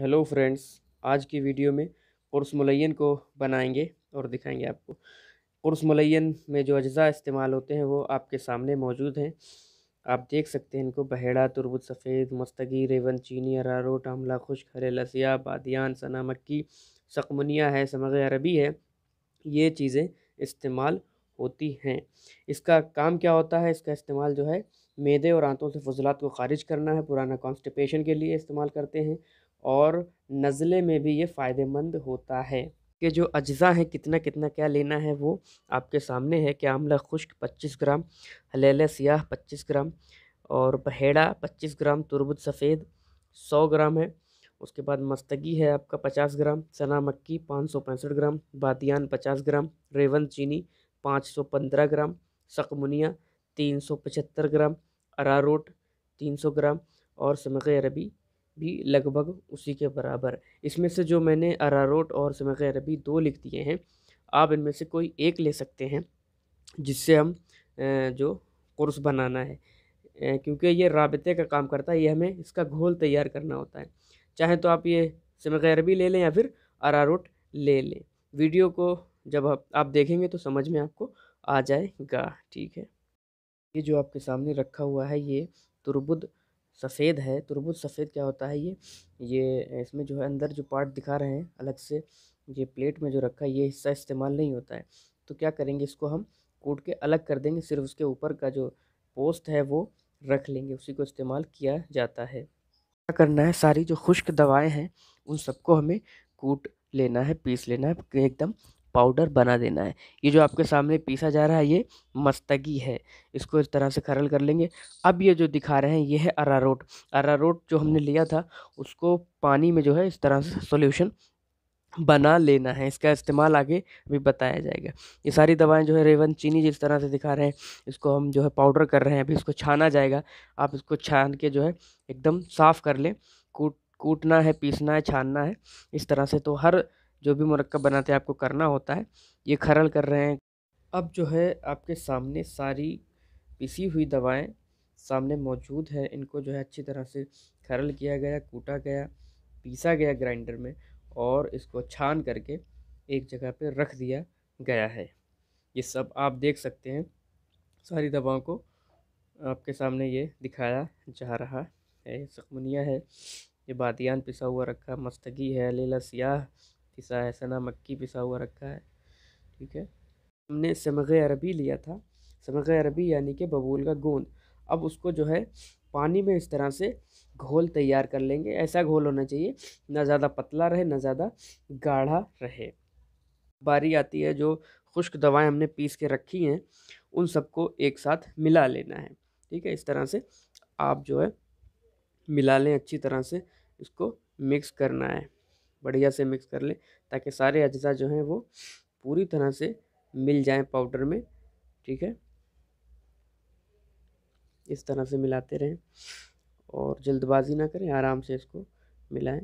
hello friends आज की video में कुर्स मुलैन को बनाएंगे और दिखाएंगे आपको कुर्स मुलैन में जो अज्जा इस्तेमाल होते हैं वो आपके सामने मौजूद हैं आप देख सकते हैं इनको बहेड़ा तुरबुज सफ़ेद मस्तगी रेवन चीनी अरारोट आमला खुश हरे लसिया बादियान सना मक्की सकमनिया है समग अरबी है ये चीज़ें इस्तेमाल होती हैं इसका काम क्या होता है इसका इस्तेमाल जो है मैदे और आंतों से फजलात को खारिज करना है पुराना कॉन्स्टिपेशन के लिए इस्तेमाल करते हैं और नज़ले में भी ये फ़ायदेमंद होता है कि जो अज्जा हैं कितना कितना क्या लेना है वो आपके सामने है कि आमला खुश्क 25 ग्राम हलेला सियाह 25 ग्राम और बहेड़ा 25 ग्राम तुरबुद सफ़ेद 100 ग्राम है उसके बाद मस्तगी है आपका 50 ग्राम सना मक्की पाँच ग्राम बातियान 50 ग्राम रेवन चीनी 515 ग्राम सकमुनिया तीन सौ पचहत्तर ग्राम अरारोट तीन सौ ग्राम और समक अरबी भी लगभग उसी के बराबर इसमें से जो मैंने अरारोट और समक अरबी दो लिख दिए हैं आप इनमें से कोई एक ले सकते हैं जिससे हम जो कोर्स बनाना है क्योंकि ये रबते का काम करता है ये हमें इसका घोल तैयार करना होता है चाहे तो आप ये समक अरबी ले लें या फिर अरारोट ले लें वीडियो को जब आप देखेंगे तो समझ में आपको आ जाएगा ठीक है ये जो आपके सामने रखा हुआ है ये तुर्बुद सफ़ेद है तुर्बुद सफ़ेद क्या होता है ये ये इसमें जो है अंदर जो पार्ट दिखा रहे हैं अलग से ये प्लेट में जो रखा है ये हिस्सा इस्तेमाल नहीं होता है तो क्या करेंगे इसको हम कूट के अलग कर देंगे सिर्फ उसके ऊपर का जो पोस्ट है वो रख लेंगे उसी को इस्तेमाल किया जाता है क्या करना है सारी जो खुश्क दवाएँ हैं उन सबको हमें कूट लेना है पीस लेना है एकदम पाउडर बना देना है ये जो आपके सामने पीसा जा रहा है ये मस्तगी है इसको इस तरह से खरल कर लेंगे अब ये जो दिखा रहे हैं ये है अरारोट अरारोट जो हमने लिया था उसको पानी में जो है इस तरह से सोल्यूशन बना लेना है इसका इस्तेमाल आगे भी बताया जाएगा ये सारी दवाएं जो है रेवन चीनी जिस तरह से दिखा रहे हैं इसको हम जो है पाउडर कर रहे हैं अभी इसको छाना जाएगा आप इसको छान के जो है एकदम साफ़ कर लें कूट कूटना है पीसना है छानना है इस तरह से तो हर जो भी मरक्ब बनाते हैं आपको करना होता है ये खरल कर रहे हैं अब जो है आपके सामने सारी पिसी हुई दवाएं सामने मौजूद है इनको जो है अच्छी तरह से खरल किया गया कूटा गया पीसा गया ग्राइंडर में और इसको छान करके एक जगह पर रख दिया गया है ये सब आप देख सकते हैं सारी दवाओं को आपके सामने ये दिखाया जा रहा है सखमनिया है ये बादियान पिसा हुआ रखा मस्तगी है लीला सियाह पिसा है सना मक्की पिसा हुआ रखा है ठीक है हमने समग अरबी लिया था समग अरबी यानी कि बबूल का गोंद अब उसको जो है पानी में इस तरह से घोल तैयार कर लेंगे ऐसा घोल होना चाहिए ना ज़्यादा पतला रहे ना ज़्यादा गाढ़ा रहे बारी आती है जो खुश्क दवाएं हमने पीस के रखी हैं उन सबको एक साथ मिला लेना है ठीक है इस तरह से आप जो है मिला लें अच्छी तरह से इसको मिक्स करना है बढ़िया से मिक्स कर लें ताकि सारे अज्जा जो हैं वो पूरी तरह से मिल जाएं पाउडर में ठीक है इस तरह से मिलाते रहें और जल्दबाजी ना करें आराम से इसको मिलाएं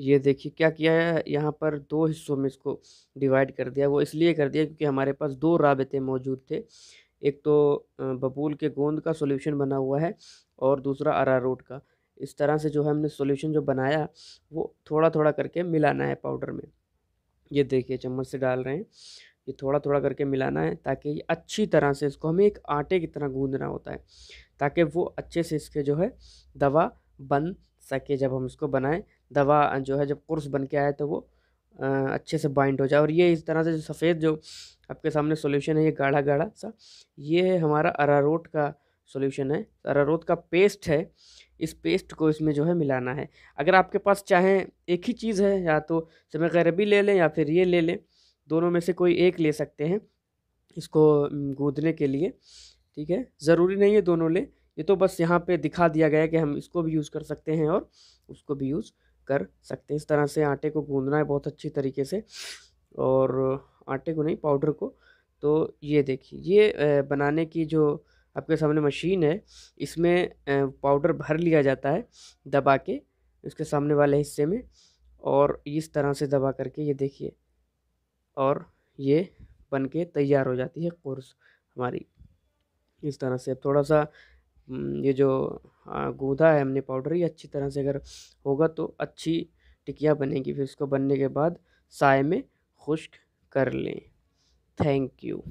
ये देखिए क्या किया है यहाँ पर दो हिस्सों में इसको डिवाइड कर दिया वो इसलिए कर दिया क्योंकि हमारे पास दो राबते मौजूद थे एक तो बबूल के गोंद का सोल्यूशन बना हुआ है और दूसरा अरारोट का इस तरह से जो है हमने सोल्यूशन जो बनाया वो थोड़ा थोड़ा करके मिलाना है पाउडर में ये देखिए चम्मच से डाल रहे हैं ये थोड़ा थोड़ा करके मिलाना है ताकि ये अच्छी तरह से इसको हमें एक आटे की तरह गूंदना होता है ताकि वो अच्छे से इसके जो है दवा बन सके जब हम इसको बनाएं दवा जो है जब कुर्स बन के आए तो वो आ, अच्छे से बाइंड हो जाए और ये इस तरह से जो सफ़ेद जो आपके सामने सोल्यूशन है ये गाढ़ा गाढ़ा सा ये है हमारा अरारोट का सॉल्यूशन है अरारोत का पेस्ट है इस पेस्ट को इसमें जो है मिलाना है अगर आपके पास चाहें एक ही चीज़ है या तो समय गैरबी ले लें या फिर ये ले लें दोनों में से कोई एक ले सकते हैं इसको गूँदने के लिए ठीक है ज़रूरी नहीं है दोनों लें ये तो बस यहाँ पे दिखा दिया गया कि हम इसको भी यूज़ कर सकते हैं और उसको भी यूज़ कर सकते हैं इस तरह से आटे को गूँधना है बहुत अच्छी तरीके से और आटे को नहीं पाउडर को तो ये देखिए ये बनाने की जो आपके सामने मशीन है इसमें पाउडर भर लिया जाता है दबा के उसके सामने वाले हिस्से में और इस तरह से दबा करके ये देखिए और ये बन के तैयार हो जाती है कोर्स हमारी इस तरह से थोड़ा सा ये जो गूदा है हमने पाउडर ये अच्छी तरह से अगर होगा तो अच्छी टिकिया बनेगी फिर उसको बनने के बाद साय में खुश्क कर लें थैंक यू